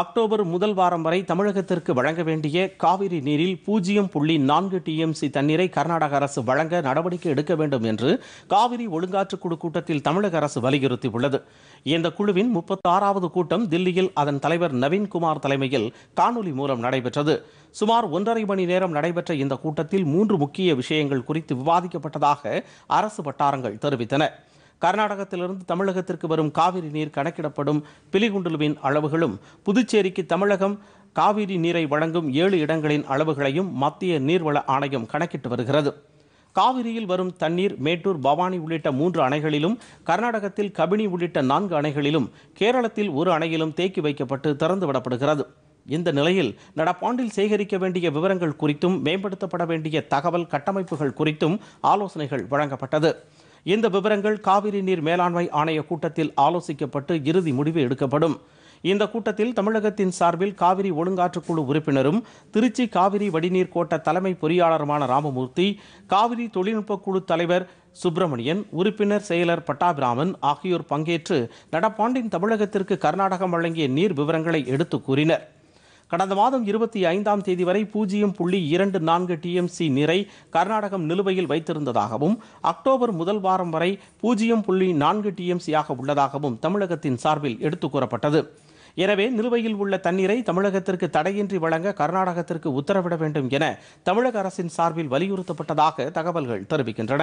October முதல் வாரம் வரை தமிழகத்திற்கு வழங்க வேண்டிய காவிரி நீரில் பூஜ்ஜியம் புள்ளி நான்கு டிஎம்சி தண்ணீரை கர்நாடக அரசு வழங்க நடவடிக்கை எடுக்க வேண்டும் என்று காவிரி ஒழுங்காற்றுக் குழு கூட்டத்தில் தமிழக அரசு வலியுறுத்தியுள்ளது இந்த குழுவின் முப்பத்தாறாவது கூட்டம் தில்லியில் அதன் தலைவர் நவீன்குமார் தலைமையில் காணொலி மூலம் நடைபெற்றது சுமார் ஒன்றரை மணி நேரம் நடைபெற்ற இந்த கூட்டத்தில் மூன்று முக்கிய விஷயங்கள் குறித்து விவாதிக்கப்பட்டதாக அரசு வட்டாரங்கள் தெரிவித்தன கர்நாடகத்திலிருந்து தமிழகத்திற்கு வரும் காவிரி நீர் கணக்கிடப்படும் பிலிகுண்டுலுவின் அளவுகளும் புதுச்சேரிக்கு தமிழகம் காவிரி நீரை வழங்கும் ஏழு இடங்களின் அளவுகளையும் மத்திய நீர்வள ஆணையம் கணக்கிட்டு வருகிறது காவிரியில் வரும் தண்ணீர் மேட்டூர் பவானி உள்ளிட்ட மூன்று அணைகளிலும் கர்நாடகத்தில் கபினி உள்ளிட்ட நான்கு அணைகளிலும் கேரளத்தில் ஒரு அணையிலும் தேக்கி வைக்கப்பட்டு திறந்துவிடப்படுகிறது இந்த நிலையில் நடப்பாண்டில் சேகரிக்க வேண்டிய விவரங்கள் குறித்தும் மேம்படுத்தப்பட வேண்டிய தகவல் கட்டமைப்புகள் குறித்தும் ஆலோசனைகள் வழங்கப்பட்டது இந்த விவரங்கள் காவிரி நீர் மேலாண்மை ஆணைய கூட்டத்தில் ஆலோசிக்கப்பட்டு இறுதி முடிவு எடுக்கப்படும் இந்த கூட்டத்தில் தமிழகத்தின் சார்பில் காவிரி ஒழுங்காற்றுக்குழு உறுப்பினரும் திருச்சி காவிரி வடிநீர் கோட்ட தலைமை பொறியாளருமான ராமமூர்த்தி காவிரி தொழில்நுட்ப குழு தலைவர் சுப்பிரமணியன் உறுப்பினர் செயலர் பட்டாபிராமன் ஆகியோர் பங்கேற்று நடப்பாண்டின் தமிழகத்திற்கு கர்நாடகம் வழங்கிய நீர் விவரங்களை எடுத்து கூறினர் கடந்த மாதம் இருபத்தி ஐந்தாம் தேதி வரை பூஜ்ஜியம் புள்ளி இரண்டு நான்கு டிஎம்சி நிறை கர்நாடகம் நிலுவையில் வைத்திருந்ததாகவும் அக்டோபர் முதல் வாரம் வரை பூஜ்ஜியம் புள்ளி நான்கு டிஎம்சியாக உள்ளதாகவும் தமிழகத்தின் சார்பில் எடுத்துக் கூறப்பட்டது எனவே நிலுவையில் உள்ள தண்ணீரை தமிழகத்திற்கு தடையின்றி வழங்க கர்நாடகத்திற்கு உத்தரவிட வேண்டும் என தமிழக அரசின் சார்பில் வலியுறுத்தப்பட்டதாக தகவல்கள் தெரிவிக்கின்றன